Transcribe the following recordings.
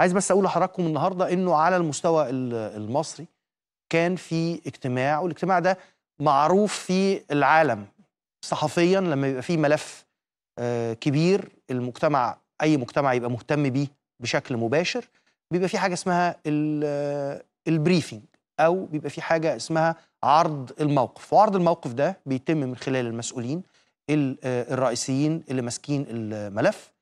عايز بس اقول لحضراتكم النهارده انه على المستوى المصري كان في اجتماع والاجتماع ده معروف في العالم صحفيا لما يبقى في ملف آه، كبير المجتمع اي مجتمع يبقى مهتم بيه بشكل مباشر بيبقى في حاجه اسمها البريفنج آه، او بيبقى في حاجه اسمها عرض الموقف وعرض الموقف ده بيتم من خلال المسؤولين آه، الرئيسيين اللي ماسكين الملف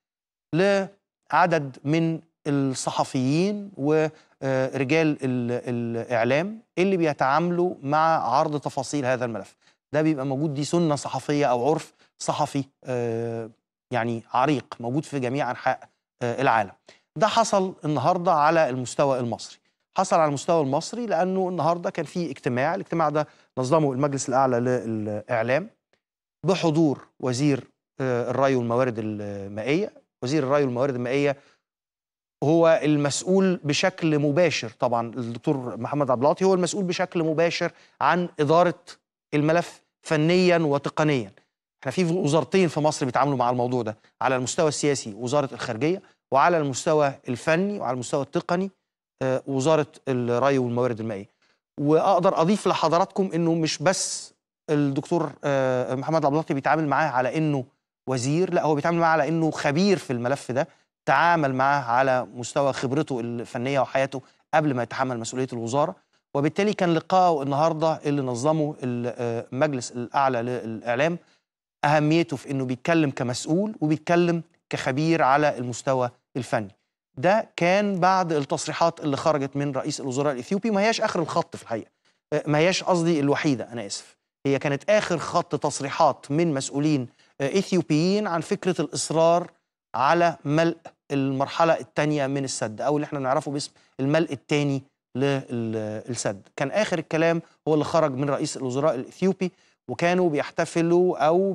لعدد من الصحفيين ورجال الاعلام اللي بيتعاملوا مع عرض تفاصيل هذا الملف ده بيبقى موجود دي سنه صحفيه او عرف صحفي آه، يعني عريق موجود في جميع انحاء آه، العالم ده حصل النهارده على المستوى المصري حصل على المستوى المصري لانه النهارده كان في اجتماع الاجتماع ده نظمه المجلس الاعلى للاعلام بحضور وزير آه، الري والموارد المائيه وزير الري والموارد المائيه هو المسؤول بشكل مباشر طبعا الدكتور محمد عبد اللطيف هو المسؤول بشكل مباشر عن إدارة الملف فنيا وتقنيا احنا في وزارتين في مصر بيتعاملوا مع الموضوع ده على المستوى السياسي وزارة الخارجية وعلى المستوى الفني وعلى المستوى التقني آه، وزارة الري والموارد المائية وأقدر أضيف لحضراتكم أنه مش بس الدكتور آه، محمد عبد اللطيف بيتعامل معاه على أنه وزير لا هو بيتعامل معاه على أنه خبير في الملف ده تعامل معاه على مستوى خبرته الفنيه وحياته قبل ما يتحمل مسؤوليه الوزاره وبالتالي كان لقاءه النهارده اللي نظمه المجلس آه، الاعلى للاعلام اهميته في انه بيتكلم كمسؤول وبيتكلم كخبير على المستوى الفني ده كان بعد التصريحات اللي خرجت من رئيس الوزراء الاثيوبي ما هياش اخر الخط في الحقيقه آه، ما هياش قصدي الوحيده انا اسف هي كانت اخر خط تصريحات من مسؤولين آه، اثيوبيين عن فكره الاصرار على ملء المرحله الثانيه من السد او اللي احنا نعرفه باسم الملء الثاني للسد كان اخر الكلام هو اللي خرج من رئيس الوزراء الاثيوبي وكانوا بيحتفلوا او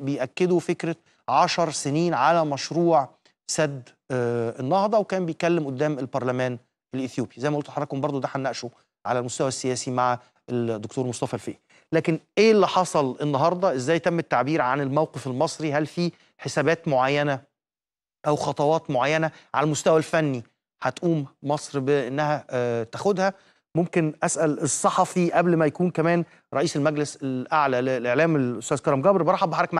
بياكدوا فكره عشر سنين على مشروع سد آه، النهضه وكان بيتكلم قدام البرلمان الاثيوبي زي ما قلت لحضراتكم برضو ده هنناقشه على المستوى السياسي مع الدكتور مصطفى الفقي لكن ايه اللي حصل النهارده ازاي تم التعبير عن الموقف المصري هل في حسابات معينه او خطوات معينه على المستوى الفني هتقوم مصر بانها آه، تاخدها ممكن اسال الصحفي قبل ما يكون كمان رئيس المجلس الاعلى للاعلام الاستاذ كرم جبر برحب بحضرتك